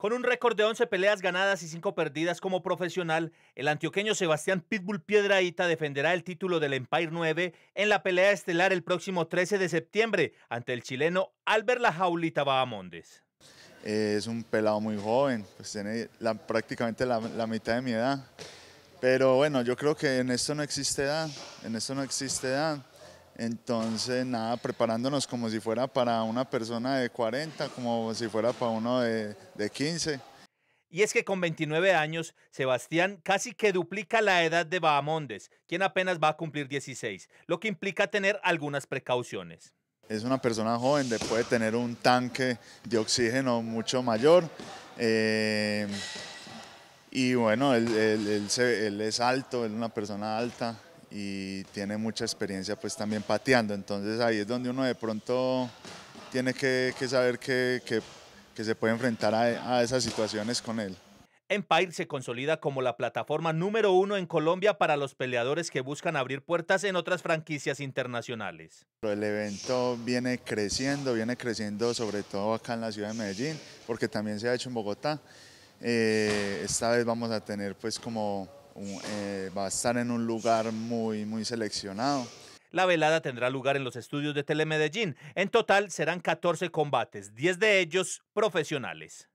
Con un récord de 11 peleas ganadas y 5 perdidas como profesional, el antioqueño Sebastián Pitbull Piedraíta defenderá el título del Empire 9 en la pelea estelar el próximo 13 de septiembre ante el chileno Albert La Jaulita Bahamondes. Eh, es un pelado muy joven, pues tiene la, prácticamente la, la, mitad de mi edad. Pero bueno, yo creo que en esto no existe edad, en esto no existe edad. Entonces, nada, preparándonos como si fuera para una persona de 40, como si fuera para uno de, 15. Y es que con 29 años, Sebastián casi que duplica la edad de Bahamondes, quien apenas va a cumplir 16, lo que implica tener algunas precauciones. Es una persona joven, puede tener un tanque de oxígeno mucho mayor. Eh, y bueno, él, es alto, es una persona alta y tiene mucha experiencia pues también pateando, entonces ahí es donde uno de pronto tiene que, saber que, que, se puede enfrentar a, esas situaciones con él. Empire se consolida como la plataforma número uno en Colombia para los peleadores que buscan abrir puertas en otras franquicias internacionales. El evento viene creciendo, viene creciendo sobre todo acá en la ciudad de Medellín, porque también se ha hecho en Bogotá. Eh, esta vez vamos a tener pues como eh, va a estar en un lugar muy, muy seleccionado. La velada tendrá lugar en los estudios de Telemedellín. En total serán 14 combates, 10 de ellos profesionales.